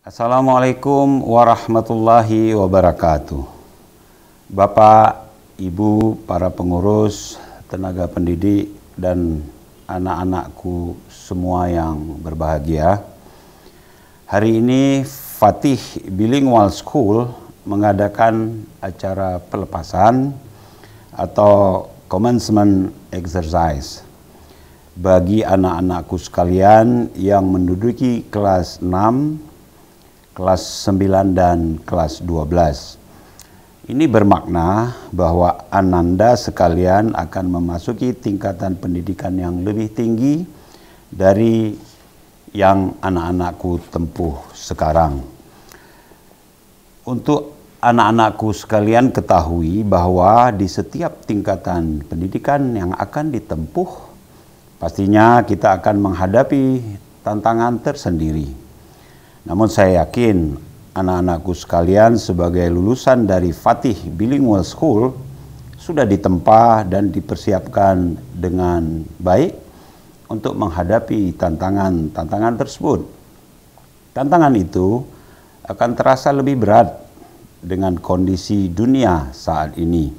Assalamualaikum warahmatullahi wabarakatuh. Bapak, Ibu, para pengurus, tenaga pendidik, dan anak-anakku semua yang berbahagia. Hari ini Fatih Bilingual School mengadakan acara pelepasan atau commencement exercise bagi anak-anakku sekalian yang menduduki kelas 6 kelas 9 dan kelas 12. Ini bermakna bahwa Ananda sekalian akan memasuki tingkatan pendidikan yang lebih tinggi dari yang anak-anakku tempuh sekarang. Untuk anak-anakku sekalian ketahui bahwa di setiap tingkatan pendidikan yang akan ditempuh, pastinya kita akan menghadapi tantangan tersendiri namun saya yakin anak-anakku sekalian sebagai lulusan dari Fatih Bilingual School sudah ditempa dan dipersiapkan dengan baik untuk menghadapi tantangan-tantangan tersebut. Tantangan itu akan terasa lebih berat dengan kondisi dunia saat ini,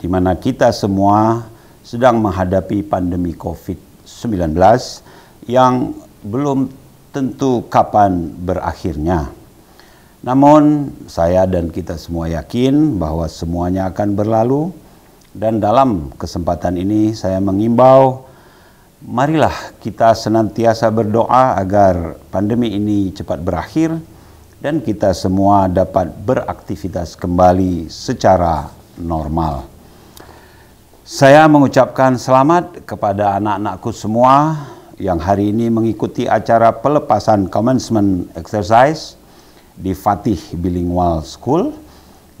di mana kita semua sedang menghadapi pandemi COVID-19 yang belum tentu kapan berakhirnya. Namun saya dan kita semua yakin bahwa semuanya akan berlalu dan dalam kesempatan ini saya mengimbau marilah kita senantiasa berdoa agar pandemi ini cepat berakhir dan kita semua dapat beraktivitas kembali secara normal. Saya mengucapkan selamat kepada anak-anakku semua yang hari ini mengikuti acara pelepasan commencement exercise di Fatih Bilingual School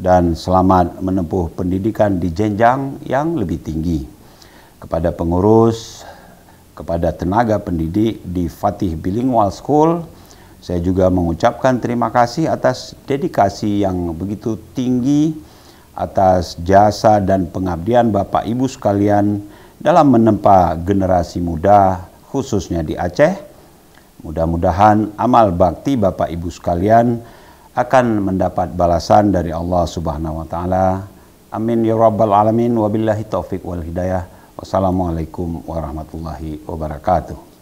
dan selamat menempuh pendidikan di jenjang yang lebih tinggi. Kepada pengurus, kepada tenaga pendidik di Fatih Bilingual School, saya juga mengucapkan terima kasih atas dedikasi yang begitu tinggi atas jasa dan pengabdian Bapak Ibu sekalian dalam menempa generasi muda khususnya di Aceh. Mudah-mudahan amal bakti Bapak Ibu sekalian akan mendapat balasan dari Allah Subhanahu wa taala. Amin ya rabbal alamin wabillahi taufik wal hidayah. Wassalamualaikum warahmatullahi wabarakatuh.